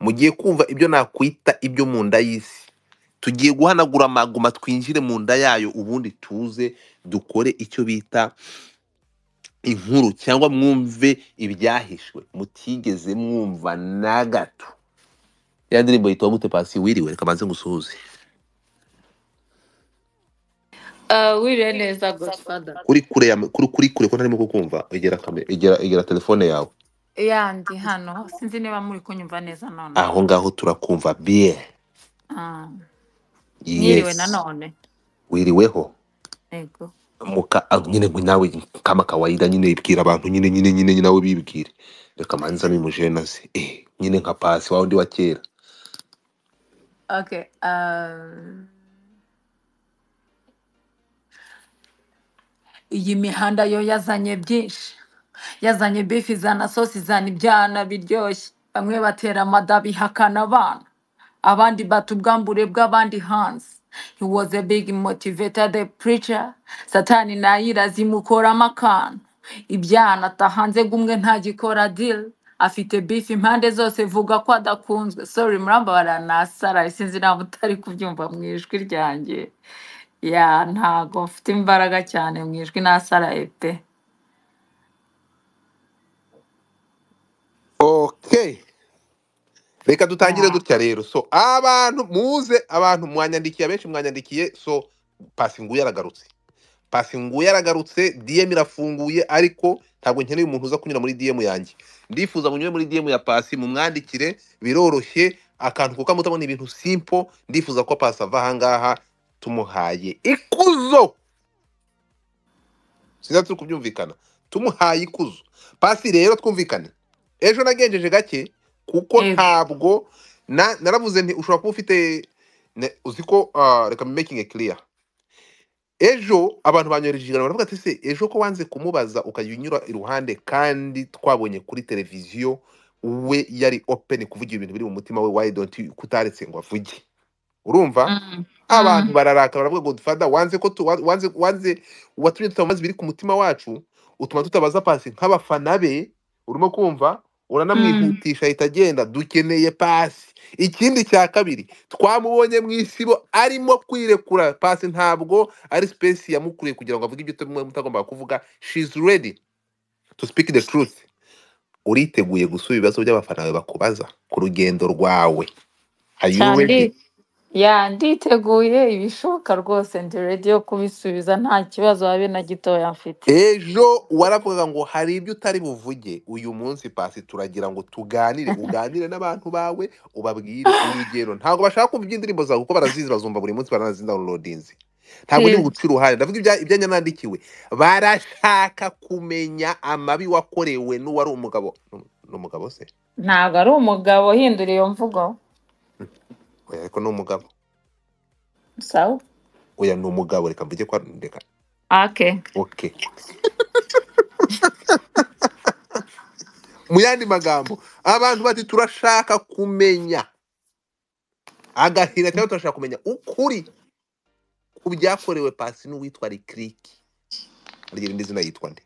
mugiye kumva ibyo nakwita ibyo mu nda y'isi tugiye guhanagura amaguma twinjire mu nda yayo ubundi tuze dukore icyo bita inkuru cyangwa mwumve ibyahishwe mutigeze mwumva na gato ya ndirimbo yitwa gute pasi wiriwe reka banze ngusuhuze ah, wiriwe neza godfather kuri kure kuri kure ko ntarimo kukumva igera telefone yawe yandi hano sinzi niba muri kunyumva neza noneho aho ngaho turakumva biye Ah, nanone wiriweho muka ah, nyine ngo nawe kama kawaida nyine ibwira abantu nyine nyine nyine nawe bibwire reka manza mimujenaze eh nyine nka pasi wa wa kera okay um, iyi mihanda yo yazanye byinshi yazanye bifi izana sosi izana ibyana biryoshye bamwe batera amada bihakana abana abandi bata ubwambure bw'abandi hanze he was a big motivator the preacher satani nayira zimukoramo akantu ibyana atahanze gumwe Gikora deal afite bifi impande zose vuga ko adakunzwe sorry murambabara nasara sinzi ntabwo utari kubyumva mu ijwi ryanjye ya ntago mfite imbaraga cyane mu ijwi nasaraye pe reka dutangire ah. dutya rero so abantu muze abantu mwanyandikiye abenshi mwanyandikiye so pasi nguye yaragarutse pasi yaragarutse DM irafunguye ariko ntabwo nkeneye umuntu uza kunyura muri DM yanjye ndifuza munyure muri DM ya pasi mumwandikire biroroshye akantu kuko mutabona ibintu simple ndifuza ko pasi ava ahangaha tumuhaye ikuzo sinza turi kubyumvikana tumuhaye ikuzo pasi rero twumvikane ejo nagenjeje gake kuko eh. ntabwo naravuze nti ushobora kuba ufite uzi ko ah, reka mekingi kiriya ejo abantu banyohereje ijana baravuga ati se ejo ko wanze kumubaza ukajya unyura iruhande kandi twabonye kuri televiziyo we yari openi kuvugira ibintu biri mu mutima we wayi donti kutaretse ngo avuge urumva mm, abantu mm. bararakara baravuga ngo dufada wanze ko wanze wanze watumye tutamaze ibiri ku mutima wacu utuma tutabaza pasi nk'abafana be urimo kumva uranamwihutisha mm. ahita agenda dukeneye pasi ikindi cya kabiri twamubonye mu isibo arimo kwirekura pasi ntabwo ari sipesi yamukuriye kugira ngo avuge ibyo utagomba kuvuga shizi redi tu sipiki de turusi uriteguye gusubiza ibibazo by'abafana bakubaza ku rugendo rwawe ya nditeguye ibishoboka rwose ndi redi yo kubisubiza nta kibazo habe na gitoya mfite ejo waravugaga ngo hari ibyo utari buvuge uyu munsi pasi turagira ngo tuganire uganire n'abantu bawe ubabwire urugero ntabwo bashaka kumva iby'indirimbo zawe kuko barazizi bazumva buri munsi baranazindawunirodinzi ntabwo uri guca uruhare ndavuga ibyo nandikiwe barashaka kumenya amabi wakorewe n'uwari umugabo n'umugabo se ntabwo ari umugabo hindura iyo mvugo hmm. oya eh, ariko ni umugabo sawa oya ni umugabo reka mvuge ko reka ake oke mu yandi magambo abantu bati turashaka kumenya agahira cyangwa turashaka kumenya ukuri ku byakorewe pasi n'uwitwa rikiriki arya izina yitwa nde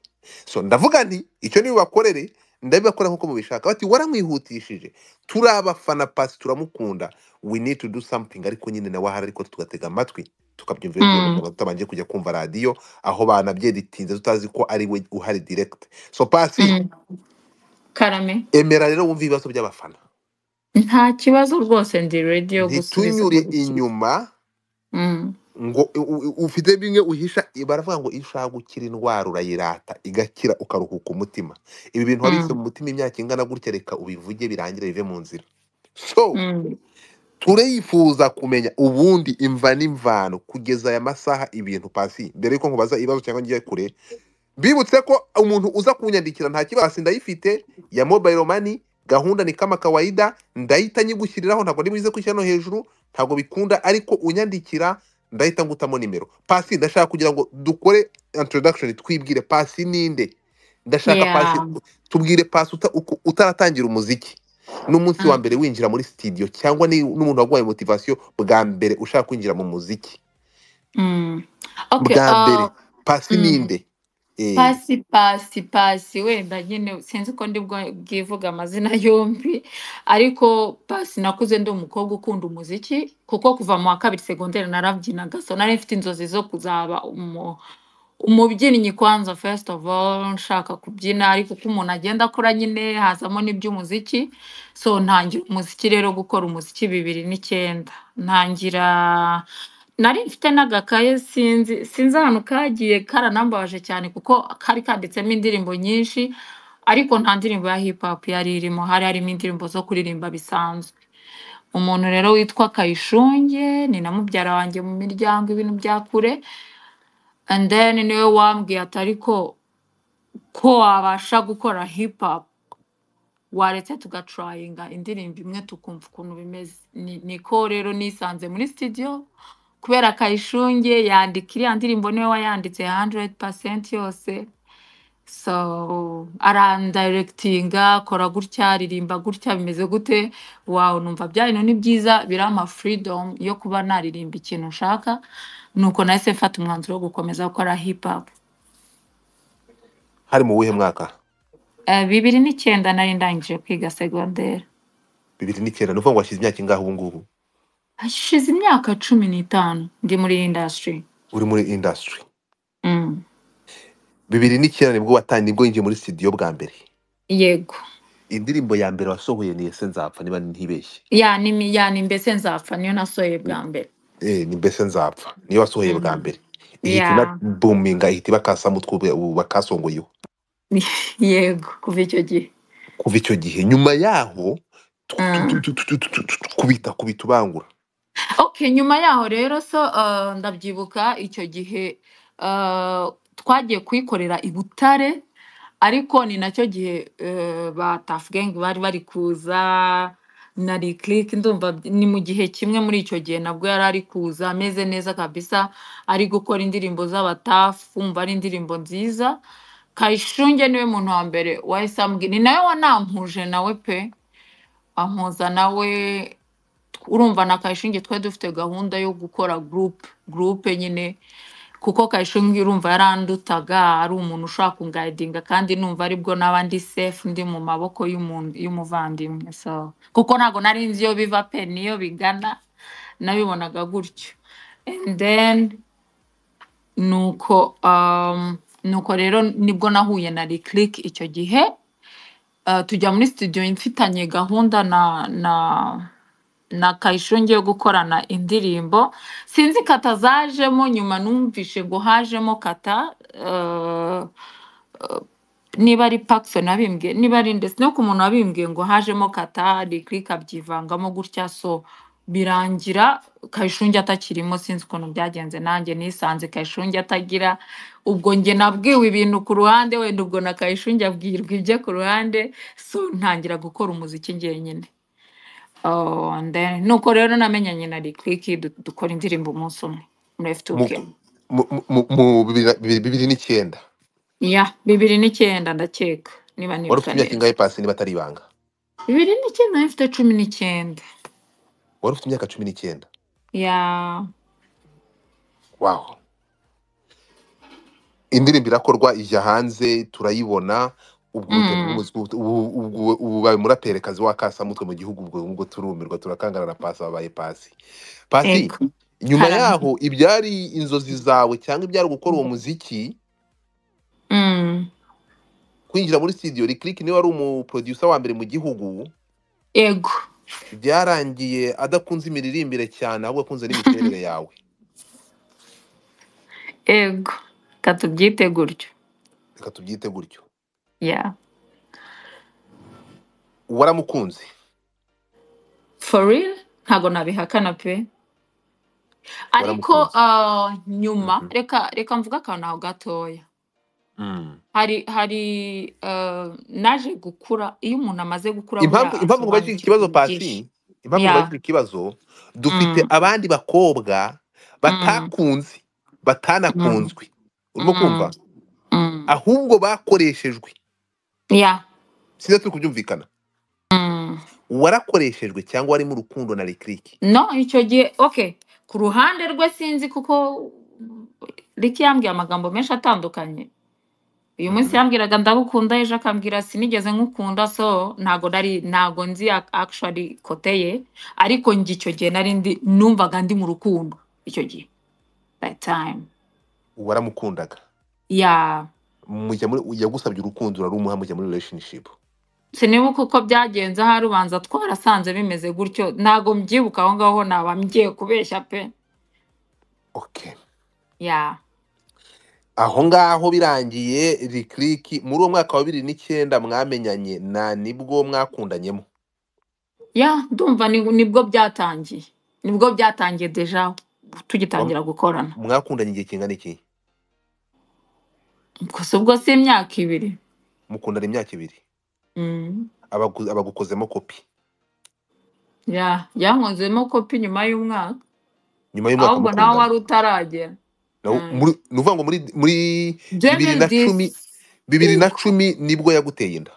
so ndavuga nti icyo niwe bakorere ndabibakora nk'uko mubishaka bati waramwihutishije turi abafana pasi turamukunda we need to do something ariko nyine nawe ahari ariko tugatega amatwi tukabyumvira mm. tutabanje kujya kumva radiyo aho banabyeditinze tutazi ko ari we uhari direct so pasi hmm. emera rero wumva ibibazo by'abafana nta kibazo rwose ndi radiyo gusubiza ntitunyure inyuma hmm. ngo ufite bimwe uhisha baravuga ngo iyo ushaka gukira indwara urayirata igakira ukaruhuka umutima ibi bintu wabitse mm. mu mutima imyaka ingana gutya reka ubivuge birangire bive mu nzira so mm. ture yifuza kumenya ubundi imva n'imvano kugeza aya masaha ibintu pasi mbere y'uko nkubaza ibibazo cyangwa ngiye kure bibutse ko umuntu uza kunyandikira nta kibazo ndayifite ya mobayiro mani gahunda ni kama kawaida ndahita nyigushyiriraho ntabwo buze kwishyira no hejuru ntabwo bikunda ariko unyandikira ndahita ngutamo nimero pasi ndashaka kugira ngo dukore introduction twibwire pasi ninde ndashaka pasi tubwire pasi utaratangira umuziki n'umunsi wa mm. mbere winjira muri studio cyangwa n'umuntu waguhaye motivasiyo bwa mbere ushaka kwinjira mu muziki mm. bwa mbere uh, pasi mm. ninde Eh. Pasi Pasi Pasi wenda nyine sinzi uko ndi bwivuga amazina yombi, ariko Pasi nakuze ndi umukobwa ukunda umuziki, kuko kuva mu wa kabiri segonderi narabyinaga, so nari mfite inzozi zo kuzaba umu umubyinnyi kwanza first of all nshaka kubyina, ariko uko umuntu agenda akura nyine hazamo n'iby'umuziki, so ntangira umuziki rero gukora umuziki bibiri n'icyenda ntangira Nari mfite n'agakaye sinzi sinzi ahantu kagiye karanambabaje cyane kuko kari kanditsemo indirimbo nyinshi ariko nta ndirimbo ya hip hop yari irimo, hari harimo indirimbo zo kuririmba bisanzwe. Umuntu rero witwa Kayishunge ni na mubyara wanjye mu miryango ibintu bya kure and then niwe wambwiye ati ariko ko wabasha gukora hip hop waretse tugatrayinga indirimbo imwe tukumva ukuntu bimeze, ni niko rero nisanze muri studio. kubera Kayishunge yandika iriya ndirimbo niwe wayanditse 100% yose so arandirectinga kora gutya aririmba gutya bimeze gute wawe numva byarino ni byiza birampa freedom yo kuba naririmba ikintu ushaka nuko nahise mfata umwanzuro wo gukomeza gukora hip hop hari mu wihe mwaka eh, bibiri n'icyenda nari ndangije kwiga segonderi bibiri n'icyenda ni ukuvuga ngo washyize imyaka ingahe ubu ngubu Hashize imyaka cumi n'itanu ndi muri iyi industry. uri muri industry bibiri n'icyenda nibwo watangiye nibwo yinjiye muri studio bwa mbere Yego. indirimbo ya mbere wasohoye ni ese nzapfa niba ntibeshye Ya ni mi- ya ni mbese nzapfa niyo nasohoye bwa mbere. eh, ni mbese nzapfa niyo wasohoye bwa mbere ihita ina ihita ibakasamo utwo bakasongoyeho yego kuva icyo gihe. kuva icyo gihe nyuma yaho tu- tu- Mm. Ok nyuma yaho rero so uh, ndabyibuka icyo gihe uh, twagiye kuyikorera i ariko ni nacyo gihe uh, eh, ba Tuff Gang bari bari kuza na Reclick ndumva ni mu gihe kimwe muri icyo gihe nabwo yari ari kuza ameze neza kabisa ari gukora indirimbo z'abatafu umva ari indirimbo nziza Kayishunge niwe muntu wa mbere wahise ambwira ni nawe wanampuje nawe pe ampuza nawe urumva na kayishingi twari dufite gahunda yo gukora gurupe gurupe nyine kuko kayishingi urumva yarandutaga ari umuntu ushaka kungayidinga kandi numva aribwo n'abandi sefu ndi mu maboko y'umuvandimwe kuko ntabwo nari nzi iyo biva pe niyo bigana nabibonaga gutyo endeni nuko um, nuko rero nibwo nahuye na rikiriki icyo gihe uh, tujya muri studio mfitanye gahunda na na na kayisho ngiye gukorana indirimbo sinzi kata zajemo nyuma numvise eh, eh, ngo hajemo kata niba ari pakisoni wabimbwiye niba ari ndetse no ku muntu wabimbwiye ngo hajemo kata rikirika byivangamo gutya so birangira kayishungi atakirimo sinzi ukuntu byagenze nanjye nisanze kayishungi atagira ubwo njye nabwiwe ibintu ku ruhande wenda ubwo na kayishungi abwirwa ibyo ku ruhande so ntangira gukora umuziki njyenyine Oh, nuko rero namenya nyina rikwiki dukora indirimbo umunsi umwe muri efutuke mu bibiri n'icyenda ya bibiri n'icyenda ndakeka niba wari ufite imyaka ingahe pasi niba atari ibanga bibiri n'icyenda nari mfite cumi n'icyenda wari ufite imyaka cumi n'icyenda ya waho indirimbo irakorwa ijya hanze turayibona ubu babaye umuraperikazi w'akasamutwe mu gihugu ubwo ngubwo turumirwa turakangarana pasi wabaye pasi pasi nyuma yaho ibyari inzozi zawe cyangwa ibyari gukora uwo muziki mm. kwinjira muri studio rikiriki niba ari umuproducer wa mbere mu gihugu yego byarangiye adakunze imiririmbire cyane ahubwo akunze n'imiterere yawe yego reka tubyite gutyo reka tubyite gutyo yeah waramukunze for real ntabwo nabihakana pe ariko uh, nyuma mm-hmm. reka reka mvuga akantu aho gatoya mm. hari hari uh, naje gukura iyo umuntu amaze gukura impamvu ngo ikibazo pasi impamvu ngo ikibazo dufite mm. abandi bakobwa batakunze mm. batanakunzwe urimo kumva ahubwo bakoreshejwe ya sida turi kubyumvikana mm. warakoreshejwe cyangwa warimo urukundo na rikiriki No, icyo gihe okay ku ruhande rwe sinzi kuko Ricky yambwiye amagambo menshi atandukanye uyu munsi mm-hmm. yambwiraga ndagukunda ejo akambwira sinigeze nkukunda so ntago nari ntago nzi ac- kote ye ariko njye icyo gihe nari ndi numvaga ndi mu rukundo icyo gihe that waramukundaga yeah yagusabye urukundo urarumuha mujya muri relationship sinibuka uko byagenze aho rubanza twarasanze bimeze gutyo ntabwo mbyibuka aho ngaho naba mgiye kubeshya pe ya aho ngaho birangiye rikiriki muri uwo mwaka wa bibiri n'icyenda mwamenyanye na nibwo mwakundanyemo ya ndumva nibwo byatangiye nibwo byatangiye deja tugitangira gukorana mwakundanye igihe kingana iki Ubwo se ubwo si imyaka ibiri. mukundana imyaka ibiri Mm. abagu- abagukozemo kopi Ya, yankozemo kopi nyuma y'umwaka. nyuma y'umwaka Ahubwo nawe wari utaragera. Mm. muri- ni ukuvuga ngo muri muri bibiri na cumi bibiri na cumi nibwo yaguteye inda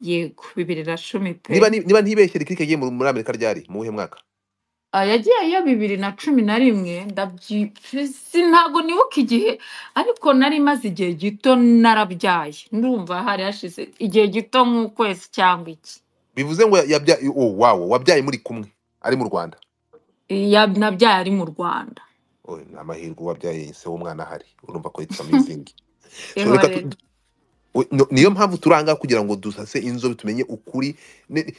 yego bibiri na cumi pe niba ntibeshye rikirike yagiye muri muri amerika ryari mu wuhe mwaka Ah, yagiye iyo bibiri na cumi na rimwe ntabwo nibuka igihe ariko nari maze igihe gito narabyaye ndumva hari hashize igihe gito nk'ukwezi cyangwa iki bivuze ngo yabyaye oh, wawo wabyaye muri kumwe ari mu rwanda nabyaye ari mu rwanda ni amahirwe uwabyaye yise w'umwana ahari urumva ko yitwa mizingi niyo mpamvu turanga kugira ngo dusase inzobe tumenye ukuri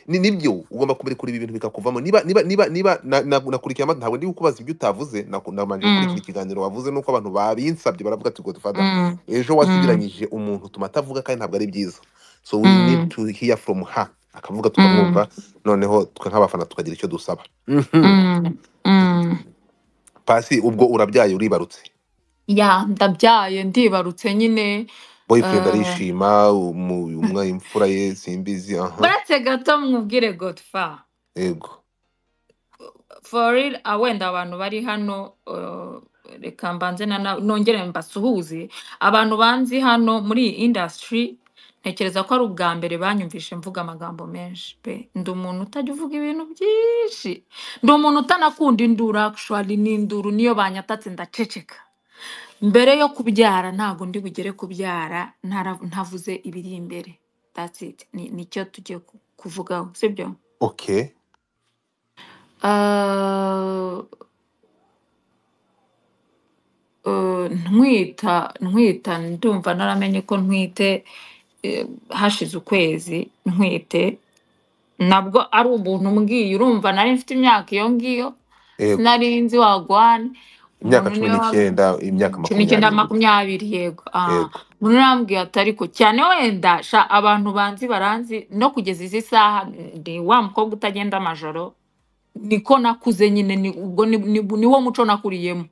nibyo ugomba kuri ibi bintu bikakuvamo niba niba niba niba nakurikiye amata ntabwo niba ukubaza ibyo utavuze nabanje gukurikira mm. ikiganiro wavuze nuko abantu babinsabye baravuga ati ngo dufata mm. ejo wasubiranyije mm. umuntu tuma atavuga kandi ntabwo ari byiza so we need to hear from her akavuga tukamwumva noneho twe nk'abafana tukagira icyo dusaba pasi ubwo urabyaye uribarutse ya ndabyaye ndibarutse nyine boyfriend eh. arishima umwe imfura ye simbizi uretse gato mwubwire godfa yego for ah, wenda abantu bari hano uh, reka mbanze na na- nongere mbasuhuze abantu banzi hano muri iyi industry ntekereza ko ari ubwa mbere banyumvishe mvuga amagambo menshi pe ndi umuntu utajya uvuga ibintu byinshi ndi umuntu utanakunda induru actually n’induru niyo banyatatse ndaceceka mbere yo kubyara ntabwo ndi bugere kubyara ntavuze ibiri imbere that's it nicyo tugiye kuvugaho sibyo okay uh, uh, ntwita ntwita ndumva naramenye ko ntwite eh, hashize ukwezi ntwite nabwo ari ubuntu mbwiye urumva nari mfite imyaka iyo ngiyo sinari nzi wagwane imyaka cumi n'icyenda imyaka makumyabiri yego umuntu ah, urambwiye ati cyane wenda abantu banzi baranzi no kugeza izi saha ni wa mukobwa utagenda amajoro niko nakuze nyine niwo muco nakuriyemo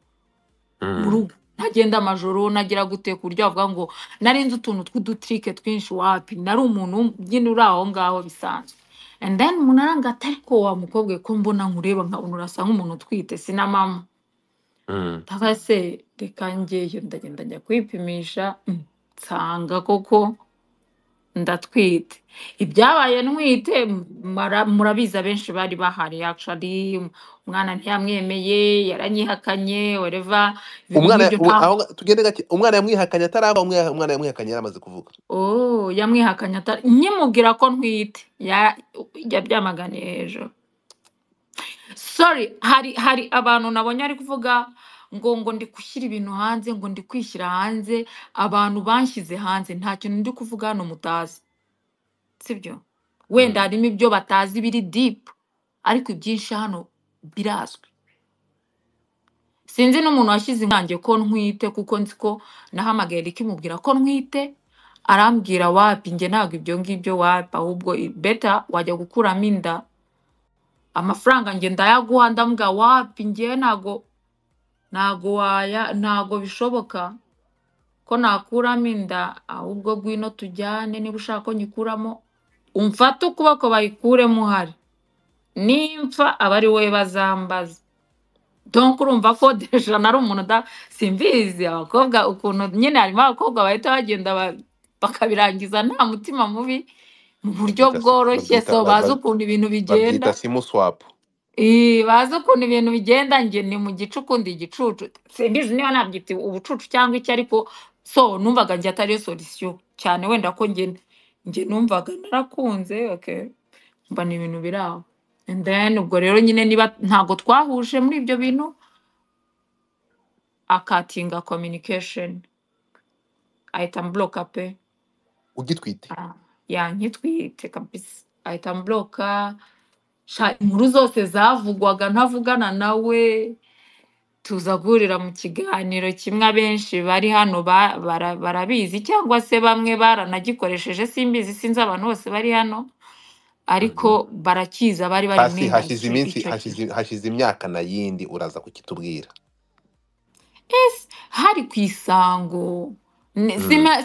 mm. ntagenda amajoro nagira gute ku buryo bavuga ngo narinze utuntu tw'udutirike twinshi wapi nari umuntu nyine uri aho ngaho bisanzwe and then umuntu atari ko wa mukobwa ko mbona nkureba nkabona urasa nk'umuntu utwite sinamama Mm. se reka njyeyo ndagenda njya kwipimisha nsanga koko ndatwite ibyabaye ntwite mara- murabizi abenshi bari bahari actually umwana ntiyamwemeye yaranyihakanye wereva ibintu umwana nk'ibyo ubu- nta aho nga- yamwihakanye ataraba umwana yamwihakanye yaramaze kuvuka oh yamwihakanye atari nyimubwira ko ntwite ya- yabyamaganiye hejuru sorry hari hari abantu nabonye ari kuvuga ngo ngo ndi gushyira ibintu hanze ngo ndi kwishyira hanze abantu banshyize hanze nta kintu ndi kuvuga hano mutazi sibyo wenda hmm. harimo ibyo batazi biri dipu ariko ibyinshi hano birazwi sinzi n'umuntu washyize inyange ko ntwite kuko nzi ko nahamagaye ikimubwira ko ntwite arambwira wapi njye ntabwo ibyo ngibyo wapi ahubwo beta wajya gukuramo inda amafaranga njye ndayaguha ndamuga wapi njyewe ntago ntago waya ntago bishoboka ko nakuramo inda ahubwo ngwino tujyane niba ushaka ko nyikuramo umfate ukuboko bayikuremo uhari nimfa aba ari wowe bazambaza donko urumva ko eshanu ari umuntu simbizi abakobwa ukuntu nyine harimo abakobwa bahita bagenda bakabirangiza nta mutima mubi mu buryo bworoshye so bazi ukuntu ibintu bigenda bazi ukuntu ibintu bigenda njye ni mu gicukundi igicucu simbizi niba nabyita ubucucu cyangwa iki ariko so numvaga njye atariyo solisiyo cyane wenda ko ngena njye numvaga narakunze mba ni ibintu biri aho ndeni ubwo rero nyine niba ntabwo twahuje muri ibyo bintu akatinga kominikesheni ahita amburoka pe ugitwite ah. yankitwite kabisa ahita amblock inkuru zose zavugwaga ntavugana nawe tuza guhurira mu kiganiro kimwe abenshi bari hano barabizi cyangwa se bamwe baranagikoresheje simbizi sinzi abantu bose bari hano ariko barakiza bari bari hasi hashize iminsi hashize imyaka na yindi uraza kukitubwira hari ku isango Mm.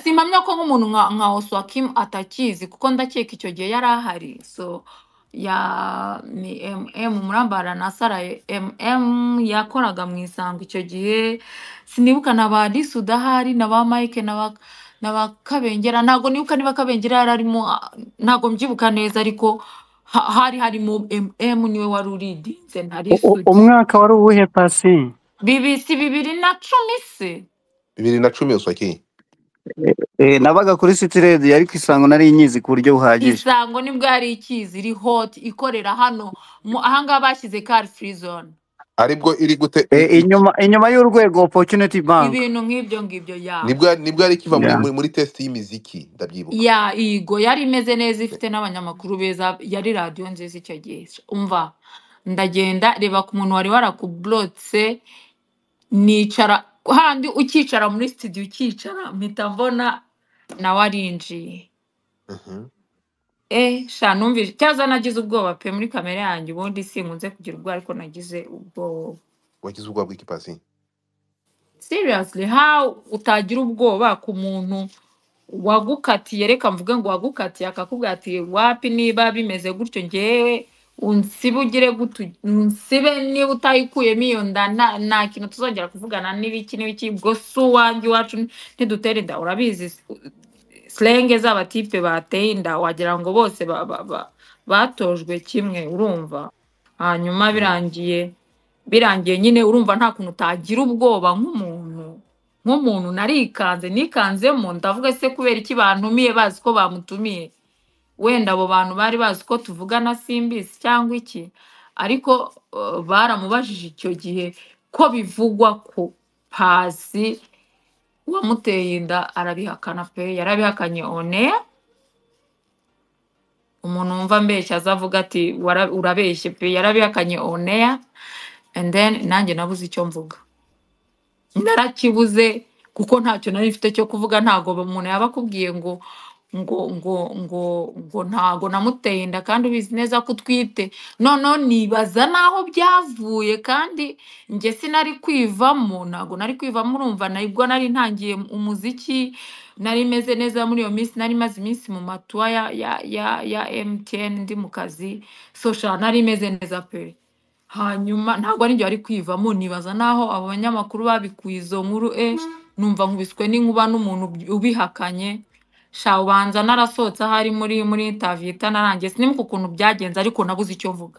simpamya ko nk'umuntu nka oswakimu atakizi kuko ndakeka icyo gihe yari ahari so ya ni emu murambara na sara emu yakoraga mu isango icyo gihe sinibuka na ba risi udahari na ba mike na ba na ba kabengera ntabwo nibuka niba kabengera yari arimo ntabwo mbyibuka neza ariko ha- hari harimo emu niwe wari uridinze na U- umwaka wari uwuhe pasi bibiri bibiri na cumi se bibiri na cumi uswaki Eh, nabaga kuri city redi ariko isango nari nyizi ku buryo buhagije isango nibwo hari ikizi iri hoti ikorera hano ahangaha bashyize kari furi zone aribwo iri gute eh, inyuma inyuma y'urwego opportunity bank ibintu nk'ibyo ngibyo ya nibwo yari kiva muri test y'imiziki ndabyibuka ya igo yari imeze neza ifite n'abanyamakuru beza yari radiyo nziza icyo gihe umva ndagenda reba ku muntu wari warakuburotse nicara handi ukicara muri studio ukicara mpita mbona nawe arinjiye mm-hmm. eh sha numvise nagize ubwoba pe muri kamere yanjye ubundi sinkunze kugira ubwo ariko nagize ubwoba wagize ubwoba bw'ikipasi seriously how utagira ubwoba ku muntu wagukatiye reka mvuge ngo wagukatiye akakubwira ati wapi niba bimeze gutyo ngewe unsibe ugire gutu unsibe niba utayikuyemo iyo nda nta kintu tuzongera kuvugana n'ibiki n'ibiki ubwo si uwanjye iwacu ntidutere inda urabizi serenge z'abatipe bateye inda wagira ngo bose batojwe kimwe urumva hanyuma mm. birangiye birangiye nyine urumva nta kuntu utagira ubwoba nk'umuntu nk'umuntu narikanze nikanzemo ndavuga se kubera iki bantumiye bazi ko bamutumiye wenda abo bantu bari bazi ko tuvugana simbizi cyangwa iki ariko eh, baramubajije icyo gihe ko bivugwa ko pasi uwamuteye inda arabihakana pe yarabihakanye one umuntu wumva mbeshya aza avuga ati urabeshye pe yarabihakanye oneya and then nanjye nabuze icyo mvuga narakibuze kuko ntacyo nari mfite cyo kuvuga ntabwo umuntu yaba akubwiye ngo ngo ngo ngo ngo ntago namutenda kandi ubizi neza ko utwite noneho nibaza n'aho byavuye kandi njye sinari kwivamo ntago nari kwivamo urumva nibwo nari ntangiye umuziki nari meze neza muri iyo minsi nari maze iminsi mu matuwa ya ya ya ya MTN ndi mu kazi sosha nari meze neza pe hanyuma ntabwo ari wari kwivamo nibaza n'aho abanyamakuru babikuye izo nkuru e numva nkubiswe n'inkuba n'umuntu ubihakanye sha ubanza narasohotse ahari muri muri interview narangiye sinibuka ukuntu byagenze ariko nabuze icyo mvuga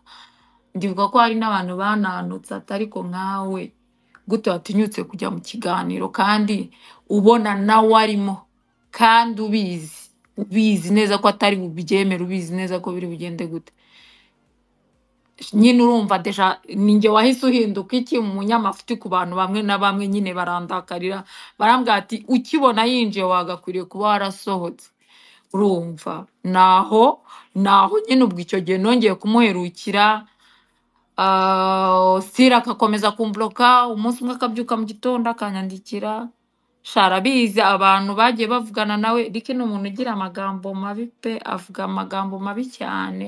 ndivuga ko hari n'abantu bananutse atari ariko nkawe gute watinyutse kujya mu kiganiro kandi ubona nawe arimo kandi ubizi ubizi neza ko atari bubyemere ubizi neza ko biri bugende gute nyine urumva deja ninjye wahise uhinduka iki mu munyamafuti ku bantu bamwe na bamwe nyine barandakarira barambwira ati ukibona yinjiye wagakwiriye kuba warasohotse urumva naho naho nyine ubwo icyo gihe nongeye kumuherukira sira ah, akakomeza kumburoka umunsi umwe akabyuka mu gitondo akanyandikira sharabizi abantu bagiye bavugana nawe rike ni umuntu ugira amagambo mabi pe avuga amagambo mabi cyane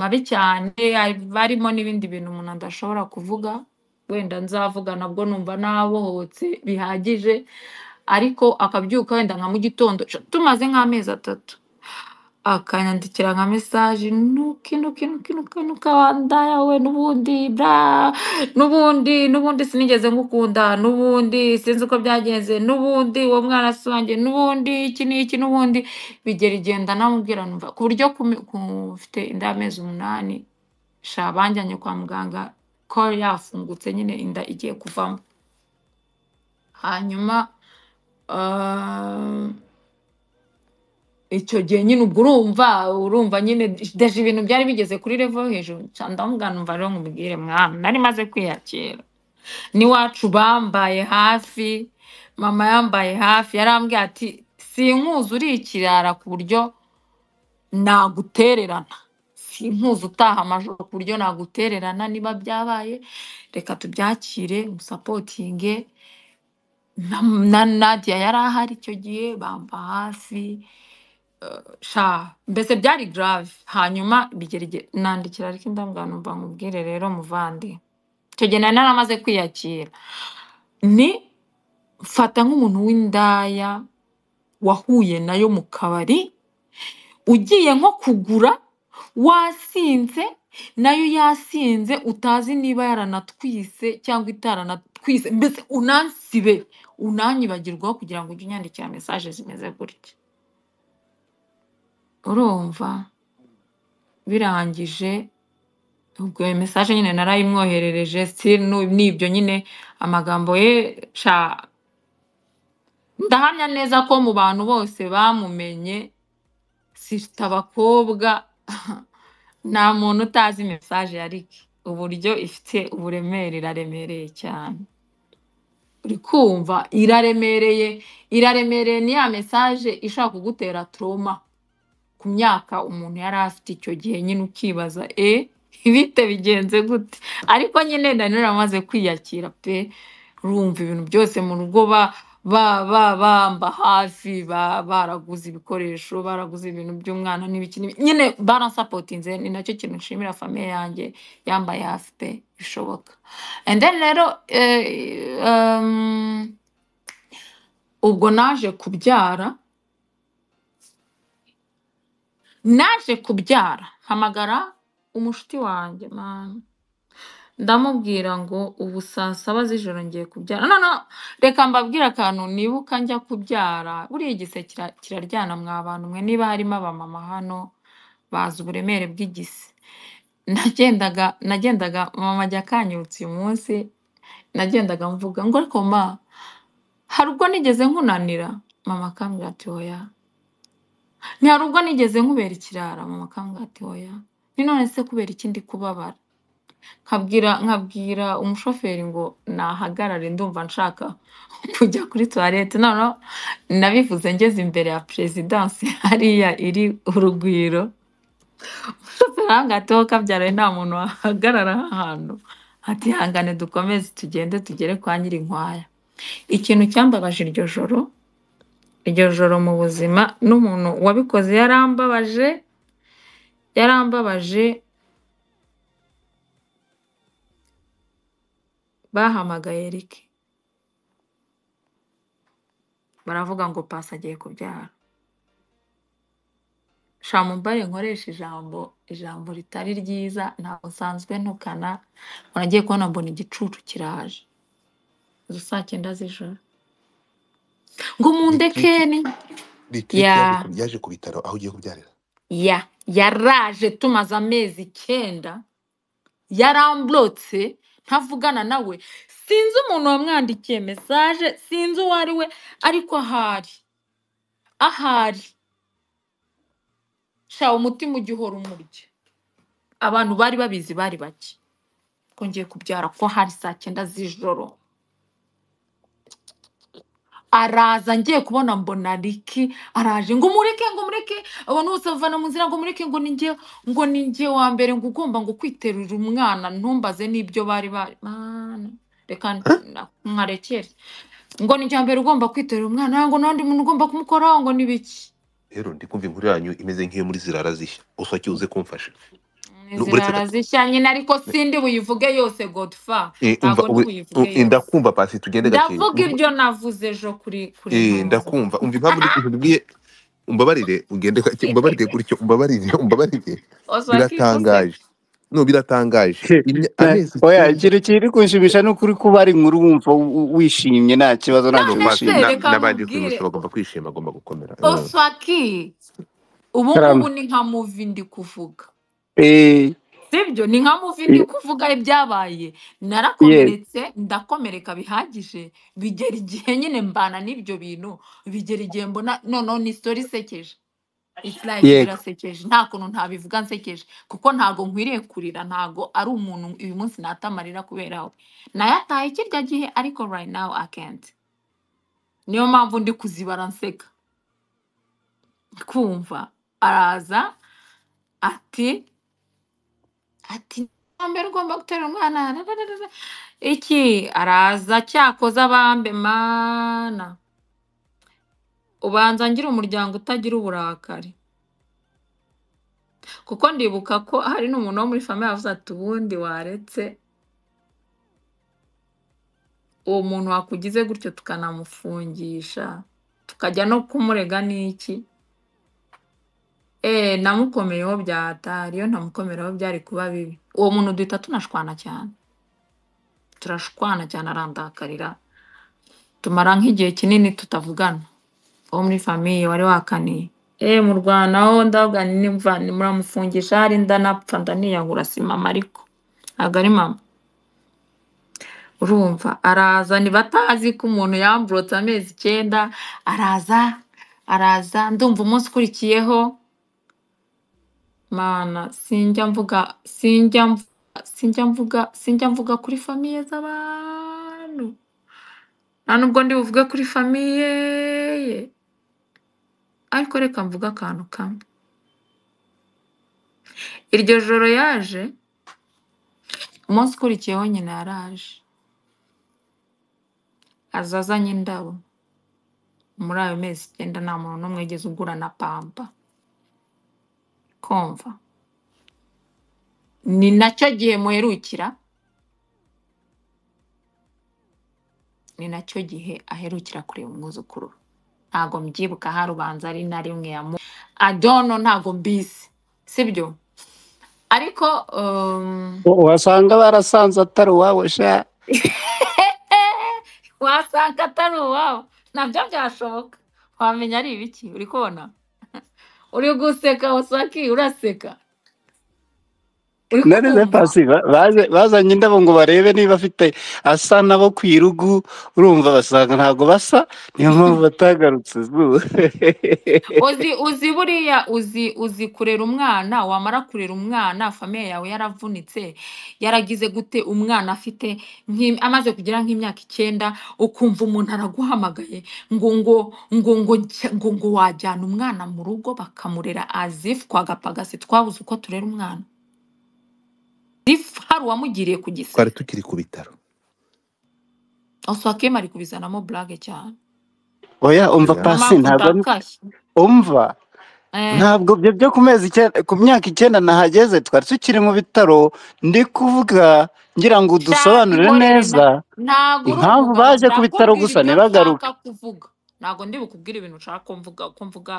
mabi cyane barimo n'ibindi bintu umuntu adashobora kuvuga wenda nzavuga nabwo numva nabohotse bihagije ariko akabyuka wenda nka mu gitondo tumaze nk'amezi atatu akanyandikira nka mesaje nuki nuki nuki nuki nuki wandaya we n'ubundi bra n'ubundi n'ubundi sinigeze ngukunda n'ubundi sinzi uko byagenze n'ubundi uwo mwana si wanjye n'ubundi iki n'iki n'ubundi bigera igenda namubwira numva ku buryo ufite inda y'amezi umunani sha kwa muganga kori yafungutse nyine inda igiye kuvamo hanyuma ah, icyo gihe nyine ubwo urumva urumva nyine deje ibintu byari bigeze kuri revo hejuru ndavuga numva rero nkubwire mwana nari maze kwiyakira n'iwacu bambaye hafi mama yambaye hafi yarambwiye ati sinkuzi uri ikirara ku buryo nagutererana sinkuzi utaha amajoro ku buryo nagutererana niba byabaye reka tubyakire umusapotinge na nadia yari ahari icyo gihe bamba hafi sha mbese byari grave hanyuma bigera nandikira ariko indambwira numva nkubwire rero muvandi icyo gihe nari naramaze kwiyakira ni mfata nk'umuntu w'indaya wahuye nayo mu kabari ugiye nko kugura wasinze nayo yasinze utazi niba yaranatwise cyangwa itaranatwise mbese unansibe unanyibagirwaho kugira ngo ujye unyandikira mesaje zimeze gutya urumva birangije ubwo iyo message nyine narayimwoherereje still nibyo nyine amagambo ye sha ndahamya neza ko mu bantu bose bamumenye sita abakobwa nta muntu utazi message ya Ricky uburyo ifite uburemere iraremereye cyane uri kumva iraremereye iraremereye ni ya message ishaka kugutera trauma ku myaka umuntu yari afite icyo gihe nyine ukibaza e eh, bite bigenze gute ariko nyine ndani amaze kwiyakira pe rumva ibintu byose mu rugo bamba hafi baraguze ibikoresho baraguze ibintu by'umwana n'ibikini nyine barasapotinze ni nacyo kintu nshimira famiye yanjye yambaye hafi pe bishoboka rero eh, ubwo naje kubyara naje kubyara hamagara umushuti wanjye mama ndamubwira ngo ubu saa saba z'ijoro ngiye kubyara no no reka mbabwire akantu nibuka njya kubyara buriya igise kiraryana mwa bantu mwe niba harimo abamama hano bazi uburemere bw'igise nagendaga nagendaga mama ajya akanyutse uyu munsi nagendaga mvuga ngo ariko ma hari ubwo nigeze nkunanira mama akambwira ati oya Hari ubwo nigeze nkubera ikirara? Mama akambwira ati oya, ni none se kubera ikindi ndi kubabara? Nkabwira umushoferi ngo nahagarare ndumva nshaka kujya kuri toilette noneho nabivuze ngeze imbere ya perezidansi hariya iri urugwiro, umushoferi arambwira ati wowe kabyara nta muntu wahagarara ahantu hantu, ati ihangane dukomeze tugende tugere kwa Nyirinkwaya. Ikintu cyambabaje iryo joro iryo joro mu buzima n'umuntu wabikoze yarambabaje yarambabaje bahamagaye Eric baravuga ngo pasi agiye kubyara shamumbare nkoresha ijambo ijambo ritari ryiza ntabwo usanzwe ntukana uragiye kubona mbona igicucu kiraje izo saa cyenda z'ijoro ngo mundeke ni yaje ku bitaro aho ugiye kubyarira ya yaraje tumaze amezi icyenda yaramburotse ntavugana nawe sinzi umuntu wamwandikiye mesaje sinzi uwo ari we ariko ahari ahari shawe umutima ugihora umurya abantu bari babizi bari bake kongeye kubyara ko hari saa cyenda z'ijoro araza ngiye kubona mbona riki araje ngo umureke ngo umureke abantu bose bavana mu nzira ngo umureke ngo ninjye ngo ninjye wa mbere ngo ugomba ngo kwiterura umwana ntumbaze n'ibyo bari bari reka nkarekere ngo ni mbere ugomba kwiterura umwana ngo n'undi muntu ugomba kumukoraho ngo ni biki rero ndi kumva inkuru yanyu imeze nk'iyo muri zirara zishya usa uze kumfasha zirara nyine ariko sindi buyivuge yose godfa ntabwo ndi buyivuge yose ndakumva pasi tugende gake ndavuga ibyo navuze ejo kuri kuri ndakumva umva impamvu ntibwiye umbabarire ugende gake umbabarire gutyo umbabarire umbabarire biratangaje no biratangaje oya ikintu kiri kunshimisha ni ukuri kuba ari inkuru wumva wishimye nta kibazo ntabwo wishimye n'abandi kumusaba bagomba kwishima agomba gukomera oswaki ubu ngubu ni nka muvi ndi kuvuga Eh, sibyo ni nka muvi ndi eh, kuvuga ibyabaye yes, narakomeretse ndakomereka bihagije bigera igihe nyine mbana n'ibyo bintu bigera igihe mbona noneho ni story isekeje It's nta kuntu ntabivuga nsekeje kuko ntago nkwiriye kurira ntago ari umuntu uyu munsi nata kubera we nayataye kirya gihe ariko right now I can't niyo mpamvu ndi kuzibara nseka kumva araza ati Ati “Ntambere ugomba gutera umwana iki araza cyakoze abambe Mana ubanza ngire umuryango utagira uburakari kuko ndibuka ko hari n'umuntu wo muri famiye yavuze ati ubundi waretse uwo muntu wakugize gutyo tukanamufungisha tukajya no kumurega n’iki? Eee eh, namukomeyeho byatari, iyo ntamukomeraho byari kuba bibi, uwo muntu duhita tunashwana cyane, turashwana cyane arandakarira, tumara nk'igihe kinini tutavugana, uwo muri famiye wari wakaniye, eee eh, murwanaho ndavuga nti muramufungisha ahari ndanapfa ndaniyahura si mama ariko, ntabwo ari mama, urumva araza niba ko umuntu yamburutse amezi icyenda araza, araza ndumva umunsi ukurikiyeho. Mana sinjya mvuga sinjya mvuga sinjya mvuga sinjya mvuga kuri famiye z'abantu nta nubwo ndi buvuge kuri famiye ye ariko reka mvuge akantu kamwe iryo joro yaje umunsi ukurikiyeho nyina yaraje azazanye indabo muri ayo mezi icyenda nta muntu n'umwe wigeze ugura na pampa kumva ni nacyo gihe muherukira ni nacyo gihe aherukira kureba umwuzukuru ntabwo mbyibuka harubanza ari na rimwe ya mu adono ntabwo mbizi sibyo ariko wasanga um, barasanze atari uwawe sha wasanga atari uwawe nabyo byashoboka wamenya ari ibiki uri kubona Uri guseka Wasaki uraseka nareze pasi bazanye indabo ngo barebe niba afite asa nabo ku irugu urumva basanga ntabwo basa niyo mpamvu batagarutse uzi buriya uzi uzi kurera umwana wamara kurera umwana famiye yawe yaravunitse yaragize gute umwana afite amaze kugira nk'imyaka icyenda ukumva umuntu araguhamagaye ngo ngo ngo ngo ngo wajyana umwana mu rugo bakamurera azifu kwa gapagasi twabuze uko turera umwana hari uwamugiriye ku gisebe twari tukiri ku bitaro gusa ari kubizanamo burage cyane oya umva pasi ntabwo umva eh. ntabwo ibyo byo ku mezi ku myaka icyenda nahageze twari tukiri mu bitaro ndi kuvuga ngira ngo udusobanurire neza impamvu baje ku bitaro gusa ntibagaruke ntabwo ndi bukubwire ibintu ushaka ko mvuga ko mvuga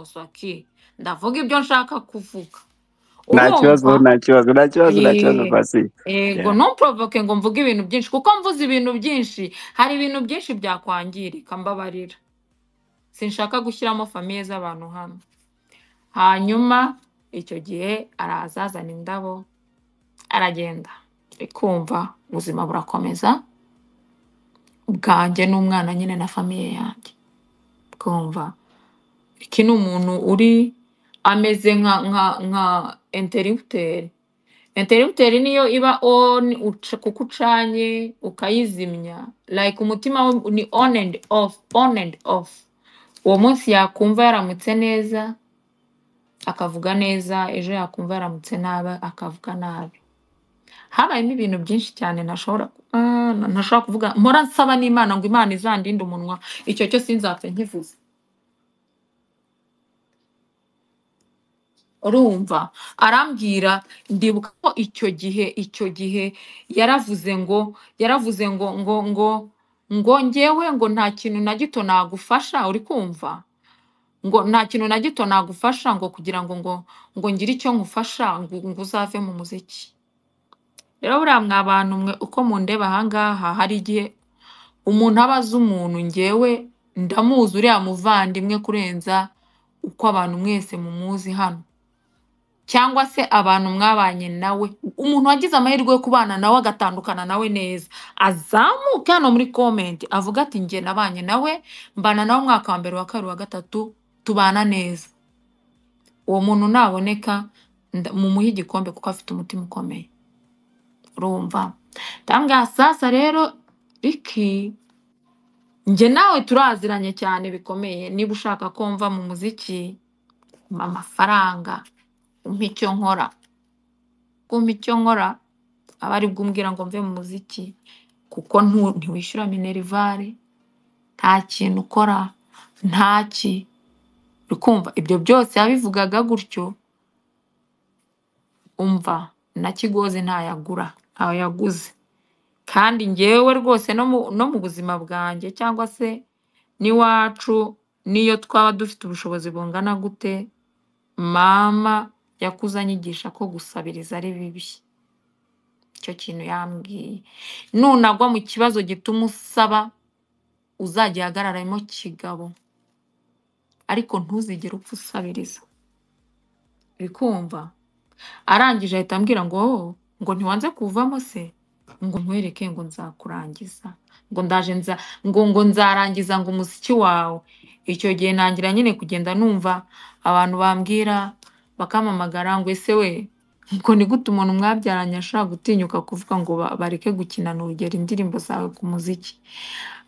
oswaki ndavuga ibyo nshaka kuvuga nta kibazo nta kibazo nta kibazo nta eh, kibazo basi yego ntumprovoke ngo mvuge ibintu byinshi kuko mvuze ibintu byinshi hari ibintu byinshi byakwangirika mbabarira sinshaka gushyiramo famiye z'abantu hano hanyuma icyo gihe araza azana indabo aragenda ikumva ubuzima burakomeza bwanjye n'umwana nyine na famiye yanjye bwumva iki ni umuntu uri ameze nka nka nka enteributeri, enteributeri niyo iba on kuko ucanye ukayizimya like umutima we ni on and off, on and off, uwo munsi yakumva yaramutse neza akavuga neza, ejo yakumva yaramutse nabi akavuga nabi, habayemo ibintu byinshi cyane ntashobora ah, ntashobora kuvuga mpora nsaba n'Imana ngo Imana izandinde umunwa icyo cyo sinzapfe nkivuze. urumva arambwira ndibuka ko icyo gihe icyo gihe yaravuze ngo yaravuze ngo ngo ngo ngo ngewe ngo nta kintu na gito nagufasha uri kumva ngo nta kintu na gito nagufasha ngo kugira ngo ngo ngo ngire icyo ngufasha ngo uzave mu muziki rero buriya mwa bantu mwe uko mundeba ahangaha hari igihe umuntu aba azi umuntu ngewe ndamuzi uriya muvandimwe kurenza uko abantu mwese mumuzi hano cyangwa se abantu mwabanye nawe umuntu wagize amahirwe yo kubana nawe agatandukana nawe neza azamuke hano muri komenti avuga ati njye nabanye nawe mbana nawe umwaka wa mbere wa kabiri wa gatatu tubana neza uwo muntu naboneka mumuhe igikombe kuko afite umutima ukomeye urumva tangaha sasa rero riki njye nawe turaziranye cyane bikomeye niba ushaka ko mva mu muziki mu amafaranga icyo nkora, kumpa icyo nkora aba ari bwumbwira ngo mve mu muziki kuko ntiwishyura minerivare, nta kintu ukora, ntaki ki, uri kumva ibyo byose yabivugaga gutyo umva na Kigozi ntayagura ntawe yaguze kandi njyewe rwose no mu buzima bwanjye cyangwa se n'iwacu n'iyo twaba dufite ubushobozi bungana gute mama yakuze anyigisha ko gusabiriza ari bibi icyo kintu yambwiye nunagwa mu kibazo gituma usaba uzajya uhagararamo kigabo ariko ntuzigere upfa usabiriza bikumva arangije ahita ambwira ngo oh, ngo ntiwanze kuvamo se ngo nkwereke ngo nzakurangiza ngo ndaje nza ngo ngo nzarangiza ngo umuziki wawe icyo gihe nangira nyine kugenda numva abantu bambwira bakamamagara ngo ese we ngo ni gute umuntu mwabyaranye ashobora gutinyuka kuvuga ngo bareke gukina urugero indirimbo zawe ku muziki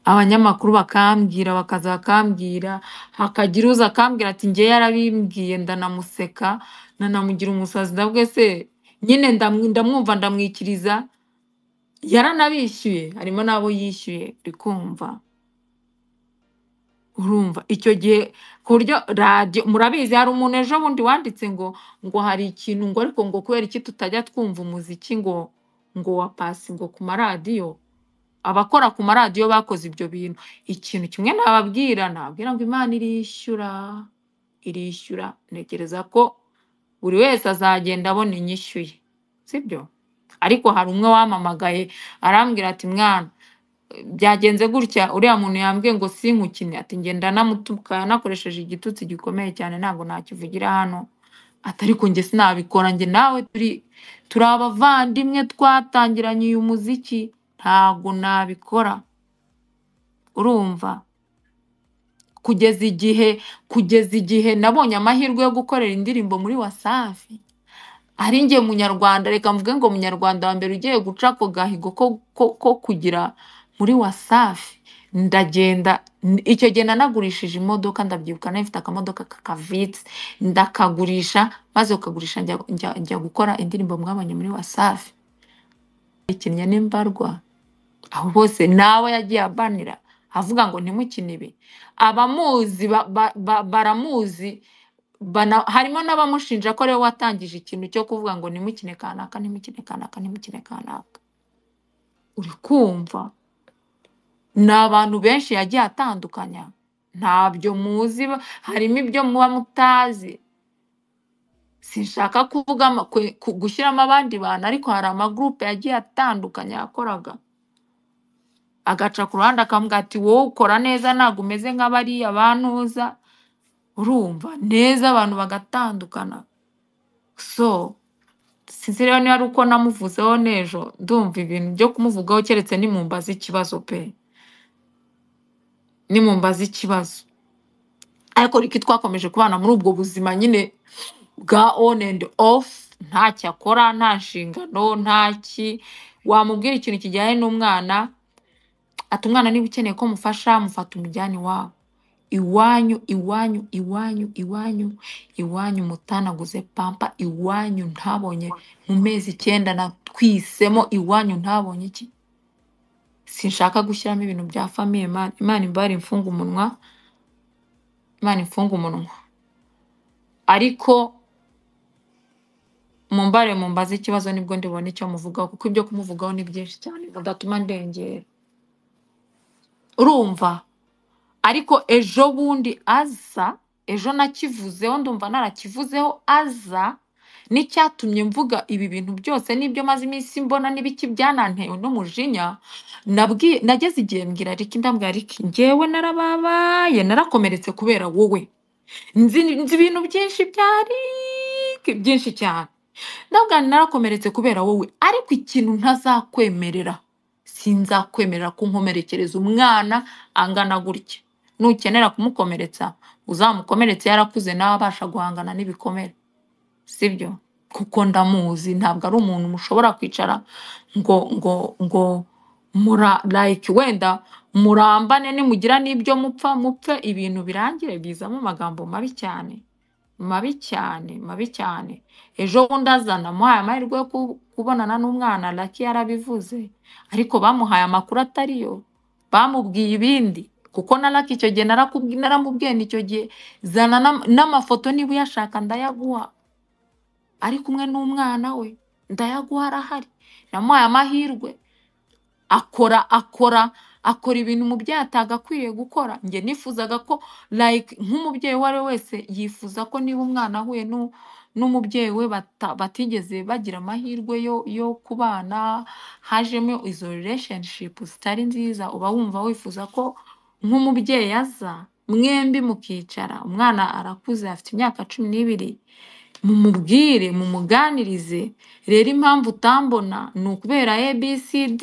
abanyamakuru bakambwira bakaza bakambwira hakagira uza akambwira ati ngewe yarabimbwiye ndanamuseka nanamugira umusazi ndabwe se nyine ndamwumva ndamwikiriza yaranabishyuye harimo n'abo yishyuye uri kumva urumva icyo gihe ku buryo radiyo murabizi hari umuntu ejo bundi wanditse ngo ngo hari ikintu ngo ariko ngo kubera iki tutajya twumva umuziki ngo ngo wa pasi ngo ku maradiyo abakora ku maradiyo bakoze ibyo bintu ikintu kimwe nababwira nabwira ngo imana irishyura irishyura ntekereza ko buri wese azagenda abona inyishyuye sibyo ariko hari umwe wamamagaye arambwira ati mwana byagenze gutya uriya muntu yambwiye ngo sinkukine ati ngenda ndanamutuka nakoresheje igitutsi gikomeye cyane ntabwo nakivugira hano atari ku njye sinabikora njye nawe turi turi abavandimwe twatangiranye uyu muziki ntabwo nabikora urumva kugeza igihe kugeza igihe nabonye amahirwe yo gukorera indirimbo muri wasafi ari njye munyarwanda reka mvuge ngo munyarwanda wa mbere ugiye guca ako gahigo ko kugira muri wasafi ndagenda icyo gihe nanagurishije imodoka ndabyibuka nanifite akamodoka k'akavitsi ndakagurisha maze ukagurisha njya gukora indirimbo mwabonye muri wasafi ikinnye n'imbarwa aho bose nawe yagiye abanira avuga ngo ntimukine ibi abamuzi baramuzi harimo n'abamushinja ko ariwe watangije ikintu cyo kuvuga ngo ntimukine kanaka ntimukine kanaka ntimukine kanaka uri kumva Ni abantu benshi yagiye atandukanya, ntabyo muzi harimo ibyo muba mutazi, sinshaka kuvuga gushyiramo abandi bantu ariko hari amagurupe yagiye atandukanye yakoraga, agaca ku ruhande akambwira ati wowe ukora neza ntabwo umeze nka bariya urumva neza abantu bagatandukana, so sinzi rero niba ari uko namuvuzeho n'ejo ndumva ibintu byo kumuvugaho keretse nimumbaza ikibazo pe. nimumbaza ikibazo ariko riko twakomeje kubana muri ubwo buzima nyine bwa on and off ntacyo akora nta nshingano ntaki wamubwira ikintu kijyanye n'umwana ati umwana niba ukeneye ko mufasha mufata umujyane iwabo iwanyu iwanyu iwanyu iwanyu iwanyu mutanaguze pampa iwanyu ntabonye mu mezi icyenda natwisemo iwanyu ntabonye iki sinshaka gushyiramo ibintu bya famiye Mana, Imana imbare imfunga umunwa, Imana imfunga umunwa, ariko mumbare mumbaze ikibazo nibwo ndibona icyo muvugaho kuko ibyo kumuvugaho ni byinshi cyane bidatuma ndengera, urumva? Ariko ejo bundi aza, ejo nakivuzeho ndumva narakivuzeho aza n'icyatumye mvuga ibi bintu byose n'ibyo maze iminsi mbona n'ibiki byanantewe n'umujinya nageze igihe mbwira ariko ndambwira riki ngewe narababaye narakomeretse kubera wowe nzi ibintu byinshi byari byinshi cyane ndabwira narakomeretse kubera wowe ariko ikintu ntazakwemerera sinzakwemerera kunkomerekereza umwana angana gutya nukenera kumukomeretsa uzamukomeretse yarakuze nawe abasha guhangana n'ibikomere sibyo kuko ndamuzi ntabwo ari umuntu mushobora kwicara ngo ngo ngo mura like wenda murambane nimugira n'ibyo mupfa mupfe ibintu birangire bizamo amagambo mabi cyane mabi cyane mabi cyane ejo bundi azana amuhaye amahirwe yo kubonana n'umwana laki yarabivuze ariko bamuhaye amakuru atari yo bamubwiye ibindi kuko na laki icyo gihe naramubwiye icyo gihe zana n'amafoto niba uyashaka ndayaguha ari kumwe n'umwana we ndayaguha arahari namuhaye amahirwe akora akora akora ibintu umubyeyi atagakwiriye gukora njye nifuzaga ko like nk'umubyeyi uwo ari we wese yifuza ko niba umwana ahuye n'umubyeyi we batigeze bagira amahirwe yo kubana hajemo izo relationship zitari nziza uba wumva wifuza ko nk'umubyeyi aza mwembi mukicara umwana arakuze afite imyaka cumi n'ibiri mumubwire mumuganirize rero impamvu utambona ni ukubera abcd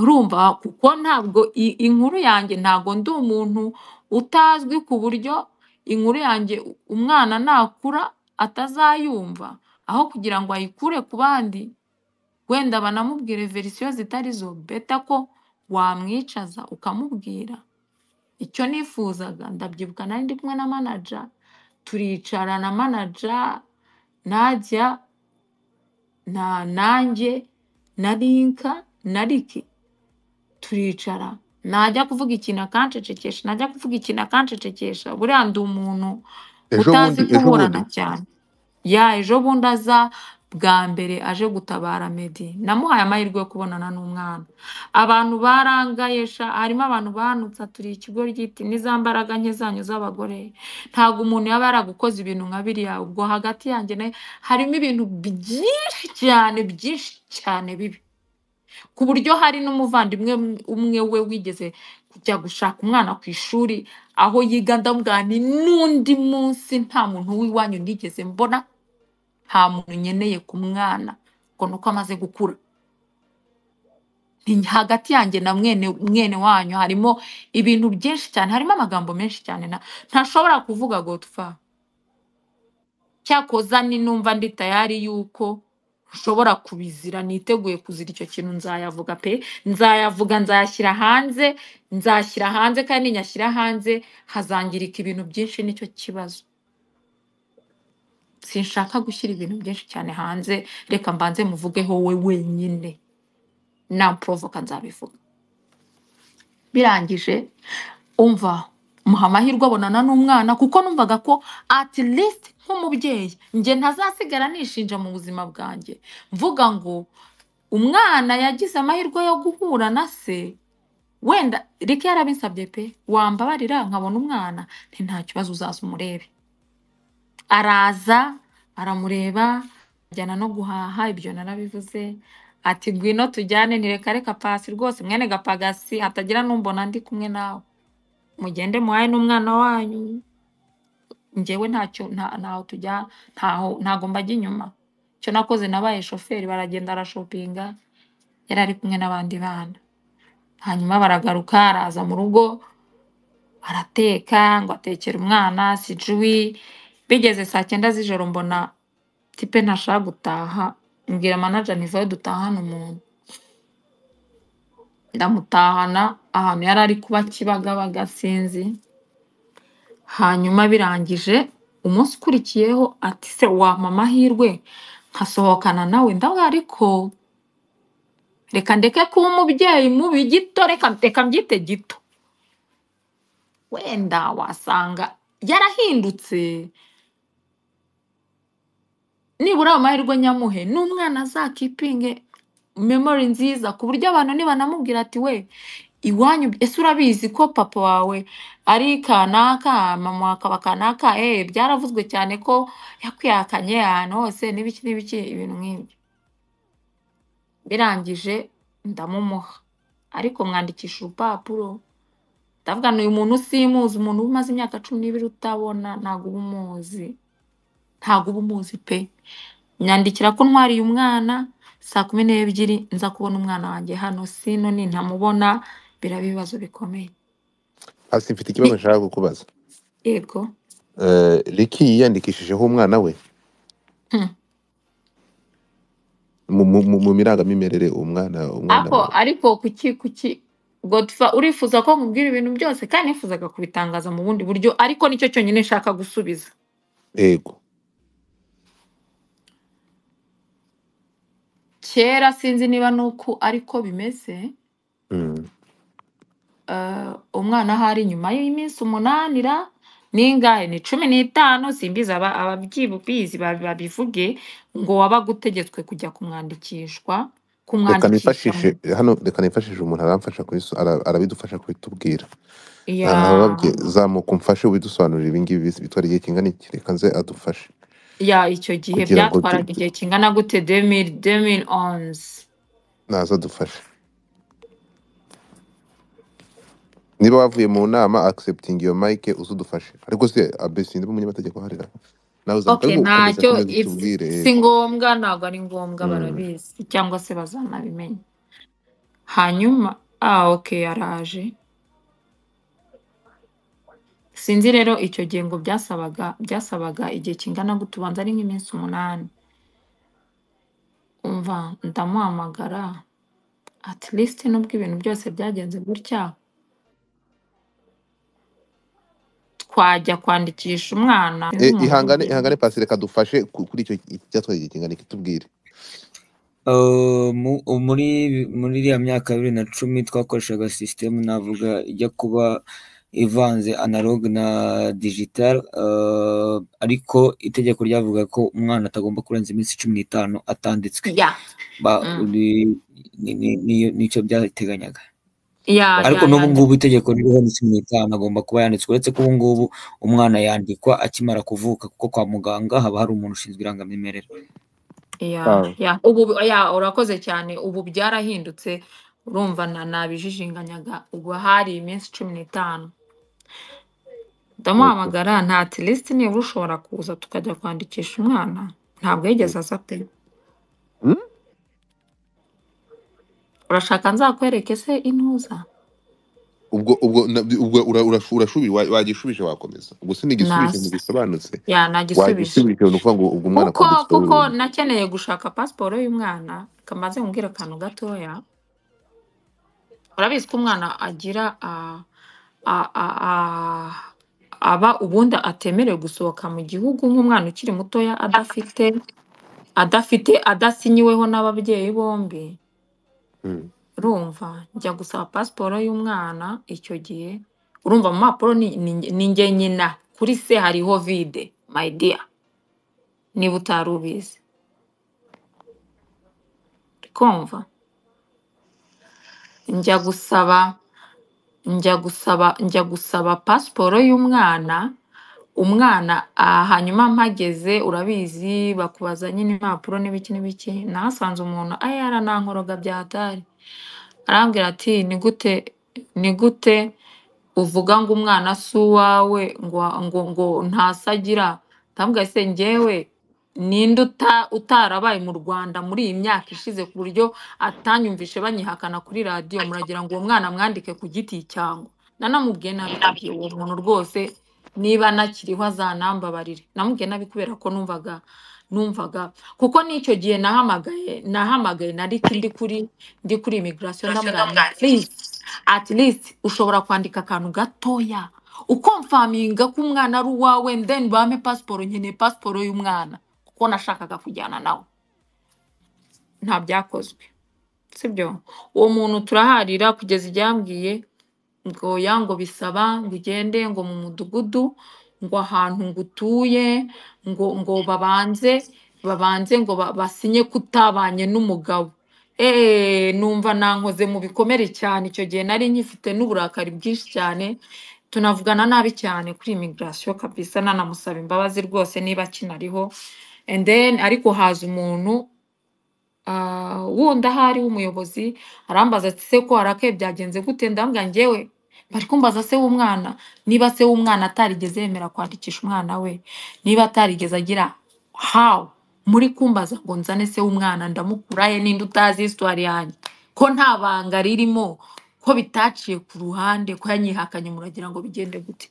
urumva kuko ntabwo inkuru yanjye ntabwo ndi umuntu utazwi ku buryo inkuru yanjye umwana nakura atazayumva aho kugira ngo ayikure ku bandi wenda banamubwire verisiyo zitari zo beta ko wamwicaza ukamubwira icyo nifuzaga ndabyibuka nari ndi kumwe na Manager. turicara na manaja najya na nanjye na Linka na Ricky turicara najya kuvuga ikintu akancecekesha najya kuvuga ikintu akancecekesha buriya ndi umuntu utazi kuburana cyane ya ejo bundi aza bwa mbere aje gutabara Meddy namuhaye amahirwe yo kubonana n'umwana abantu barangayesha sha harimo abantu banutse turi ikigo ry'iti n'iza mbaraga nke zanyu z'abagore ntabwo umuntu yaba yaragukoze ibintu nka biriya ubwo hagati yanjye nawe harimo ibintu byinshi cyane byinshi cyane bibi ku buryo hari n'umuvandimwe umwe we wigeze kujya gushaka umwana ku ishuri aho yiga ndamubwira ni n'undi munsi nta muntu w'iwanyu nigeze mbona nta muntu nkeneye ku mwana ngo ni uko amaze gukura hagati yanjye na mwene mwene wanyu harimo ibintu byinshi cyane harimo amagambo menshi cyane na ntashobora kuvuga gotfa cyakoza ni numva ndi tayari yuko ushobora kubizira niteguye kuzira icyo kintu nzayavuga pe nzayavuga nzayashyira hanze nzashyira hanze kandi nyashyira hanze hazangirika ibintu byinshi nicyo kibazo sinshaka gushyira ibintu byinshi cyane hanze reka mbanze muvugeho we wenyine namporovoka nzabivuga birangije umva muha amahirwe abonana n'umwana kuko numvaga ko at least nk'umubyeyi njye ntazasigara nishinja mu buzima bwanjye mvuga ngo umwana yagize amahirwe yo guhura na se wenda reka yarabinsabye pe wambabarira nkabona umwana nti nta kibazo uzaza umurebe araza aramureba ajyana no guhaha ibyo narabivuze ati ngwino tujyane ntireka reka pasi rwose mwene gapagasi hatagira n'umbona ndi kumwe nawe mugende muhaye n'umwana wanyu njyewe ntacyo ntaho tujya ntaho ntago mbajya inyuma icyo nakoze nabaye shoferi baragenda arashopinga yari ari kumwe n'abandi bana hanyuma baragaruka araza mu rugo arateka ngo atekere umwana sijuwi bigeze saa cyenda z'ijoro mbona tipe ntashaka gutaha mbwira manaja ntivayo dutahane umuntu ndamutahana ahantu yari ari kuba Kibagabaga sinzi hanyuma birangije umunsi ukurikiyeho ati se wampa amahirwe nkasohokana nawe ndabona ariko reka ndeke kuba umubyeyi mubi gito reka mbyite gito wenda wasanga yarahindutse nibura amahirwe mahirwe nyamuhe n'umwana azakipinge memori nziza ku buryo abantu nibanamubwira ati we iwanyu ese urabizi ko papa wawe ari kanaka mama akaba kanaka eee eh, byaravuzwe cyane ko yakwihakanye ahantu hose n'ibiki n'ibiki ibintu nk'ibyo birangije ndamumuha ariko mwandikisha urupapuro ndavuga ni uyu muntu simuzi umuntu umaze imyaka cumi n'ibiri utabona ntabwo uba umuzi ntago uba umuzi pe nyandikira ko ntwariye umwana saa kumi n'ebyiri nza kubona umwana wanjye hano sino nintamubona biraba ibibazo bikomeye asi mfite ikibazo nshaka kukubaza yego Eh, Ricky yiyandikishijeho umwana we hmm. mu mu- mirangamimerere umwana ako ariko kuki kuki godfa urifuza ko nkubwira ibintu byose kandi nifuzaga kubitangaza mu bundi buryo ariko nicyo cyonyine nshaka gusubiza yego kera sinzi niba ni uku ariko bimeze mm. eh, umwana ahari nyuma y'iminsi umunanira ni ni cumi n'itanu simbiza aba- ababyibizi babi- babivuge ngo waba gutegetswe kujya kumwandikishwa reka hano reka nifashishe umuntu arabidufasha kubitubwira iya ntabwo za zamuka umfashe widusobanurira ibingibi bitwara igihe kingana iki reka nze adufashe ya icyo gihe kugira byatwaraga igihe kingana gute demiri demiri onzi naza dufashe niba wavuye mu nama accepting your mic uze udufashe ariko se abesinde umunyamategeko harira nawe uzamutse si ngombwa ntabwo ari ngombwa Mm. barabizi cyangwa se bazanabimenya hanyuma ah okay yaraje Sinzi rero icyo gihe ngo byasabaga byasabaga igihe kingana gute ubanza ari nk'iminsi umunani, umva ndamuhamagara at least nubwo ibintu byose byagenze gutya, twajya kwandikisha umwana. Eh, ihangane ihangane Pasi reka dufashe kuri icyo cyatwaye igihe kingana iki oh, muri muri iriya myaka bibiri na cumi twakoreshaga sisitemu navuga ijya kuba ivanze analogue na digital eh, ariko itegeko ryavuga ko umwana atagomba kurenza iminsi cumi n'itanu atanditswe mm. nicyo byateganyaga ariko n'ubu ngubu itegeko ririho ni cumi n'itanu agomba kuba yanditswe uretse ko ubu ngubu umwana yandikwa akimara kuvuka kuko kwa muganga haba hari umuntu ushinzwe irangamimerere ah. urakoze cyane ubu byarahindutse urumva nabijijinganyaga ubu hari iminsi cumi n'itanu ndamuhamagara nta ati lisiti ushobora kuza tukajya kwandikisha umwana ntabwo yigeze aza pe hmm? urashaka nzakwereke se intuza ubwo ubwo ubwo urashubije wagishubije wakomeza ubwo sinigisubije ntazi ntibisobanutse wagisubije ni ukuvuga ngo ubwo umwana kuko kuko nakeneye gushaka pasiporo y'umwana kamaze kumbwira akantu gatoya urabizi ko umwana agira a a a a aba ubundi atemerewe gusohoka mu gihugu nk'umwana ukiri mutoya adafite adafite adasinyiweho n'ababyeyi bombi hmm. urumva njya gusaba pasiporo y'umwana icyo gihe urumva mu mpapuro ni njye nyina kuri se hariho vide mayidiya niba utari ubizi kumva njya gusaba njya gusaba njya gusaba pasiporo y'umwana, umwana ah, hanyuma mpageze urabizi bakubaza nyine impapuro n'ibiki n'ibiki, nahasanze umuntu ayi aranankoroga byadari, arambwira ati ni gute ni gute uvuga ngo umwana si uwawe ngo ngo ngo ntasi agira, se njyewe ninde utarabaye mu Rwanda muri iyi myaka ishize ku buryo atanyumvishe banyihakana kuri radiyo muragira ngo uwo mwana mwandike ku giti cyangwa nanamubwiye nabi kubye uwo muntu rwose niba nakiriho azanambabarire namubwiye nabi kubera ko numvaga numvaga kuko n'icyo gihe nahamagaye nahamagaye na riti ndi kuri ndi kuri imigirasiyo ndamubwira at least ushobora kwandika akantu gatoya ukomfaminga ko umwana ari uwawe ndeni bampe pasiporo nkeneye pasiporo y'umwana ko nashakaga kujyana nawe nta byakozwe sibyo uwo muntu turaharira kugeza ibyambwiye ngo ya ngo bisaba ngo ugende ngo mu mudugudu ngo ahantu ngo utuye ngo ngo babanze babanze ngo basinye kutabanye n'umugabo eee numva nankoze mu bikomere cyane icyo gihe nari nkifite n'uburakari bwinshi cyane tunavugana nabi cyane kuri imigirasiyo kabisa nanamusaba imbabazi rwose niba kinariho then ariko haza umuntu ah, wundi aho ari w'umuyobozi arambaza ati ''ese ko arakaye byagenze gute'' ndambwa njyewe bari kumbaza se w'umwana niba se w'umwana atarigeze yemera kwandikisha umwana we niba atarigeze agira hawu muri kumbaza ngo nzane se w'umwana ndamukuraye he n'indi utazi isitwari yanjye ko nta banga ririmo ko bitaciye ku ruhande ko yanyihakanye muragira ngo bigende gute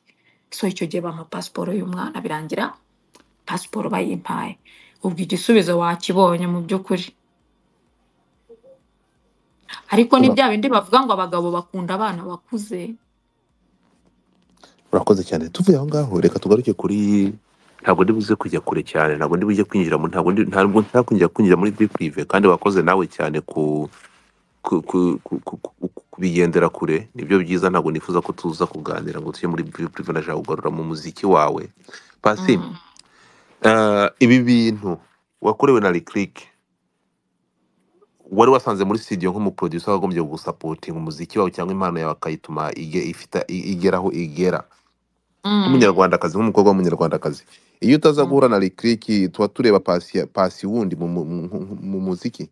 so icyo gihe bampa pasiporo y'umwana birangira pasiporo bayimpaye ubwo igisubizo wakibonye mu by'ukuri ariko ni bya bindi bavuga ngo abagabo bakunda abana bakuze urakoze cyane tuvuye aho ngaho reka tugaruke kuri ntabwo ndi buze kujya kure cyane ntabwo ndi buze kwinjira mu ntabwo ndi ntabwo ntakwinjira kwinjira muri bipurive kandi wakoze nawe cyane ku kubigendera kure nibyo byiza ntabwo nifuza ko tuza kuganira ngo tujye muri bipurive na kugarura mu muziki wawe pasi mm. Uh, ibi bintu wakorewe na Lick wari wasanze muri studio nk'umuproducer wagombye gusapotinga umuziki wawe cyangwa impano yawe akayituma igera aho igera nk'umunyarwandakazi mm. nk'umukobwa w'umunyarwandakazi iyo utaza mm. guhura na Lick tuba tureba pasi wundi mu muziki